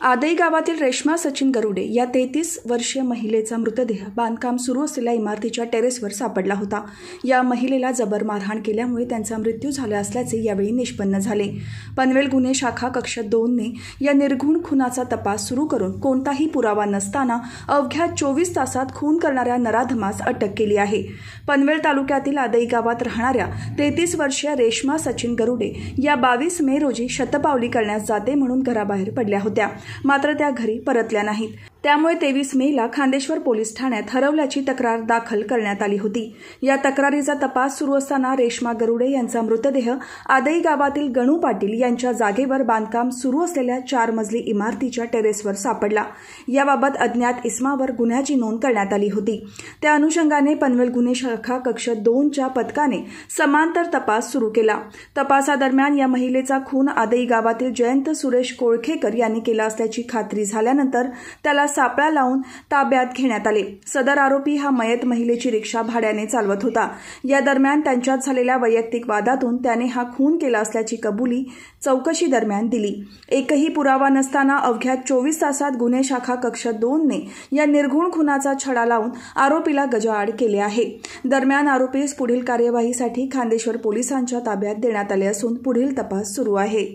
आदई गावातील रेश्मा सचिन गरुडे या तेहतीस वर्षीय महिलेचा मृतदेह बांधकाम सुरू असलेल्या इमारतीच्या टेरेसवर सापडला होता या महिलेला जबर मारहाण केल्यामुळे त्यांचा मृत्यू झाला असल्याचे यावेळी निष्पन्न झाले पनवेल गुन्हे शाखा कक्ष दोनने या निर्घुण खुनाचा तपास सुरू करून कोणताही पुरावा नसताना अवघ्या चोवीस तासात खून करणाऱ्या नराधमास अटक केली आहे पनवेल तालुक्यातील आदई गावात राहणाऱ्या तेहतीस वर्षीय रेश्मा सचिन गरुडे या बावीस मे रोजी शतपावली करण्यास जाते म्हणून घराबाहेर पडल्या होत्या मात्र त्या घरी परतल्या नाहीत त्यामुळे तेवीस मेला खांदेश्वर पोलीस ठाण्यात हरवल्याची तक्रार दाखल करण्यात आली होती या तक्रारीचा तपास सुरू असताना रेश्मा गरुडे यांचा मृतदेह आदई गावातील गणू पाटील यांच्या जागेवर बांधकाम सुरू असलेल्या चार मजली इमारतीच्या टेरेसवर सापडला याबाबत अज्ञात इस्मावर गुन्ह्याची नोंद करण्यात आली होती त्या अनुषंगाने पनवेल गुन्हे शाखा कक्ष दोनच्या पथकाने समांतर तपास सुरू केला तपासादरम्यान या महिलेचा खून आदई गावातील जयंत सुरेश कोळखेकर यांनी केला असल्याची खात्री झाल्यानंतर त्याला सापळा लावून ताब्यात घेण्यात आले सदर आरोपी हा मयत महिलेची रिक्षा भाड्याने चालवत होता या दरम्यान त्यांच्यात झालेल्या वैयक्तिक वादातून त्याने हा खून केला असल्याची कबुली चौकशी दरम्यान दिली एकही पुरावा नसताना अवघ्या चोवीस तासात गुन्हे शाखा कक्ष दोनने या निर्घुण खुनाचा छडा लावून आरोपीला गजाआड केले आहे दरम्यान आरोपीस पुढील कार्यवाहीसाठी खांदेश्वर पोलिसांच्या ताब्यात देण्यात आले असून पुढील तपास सुरू आहे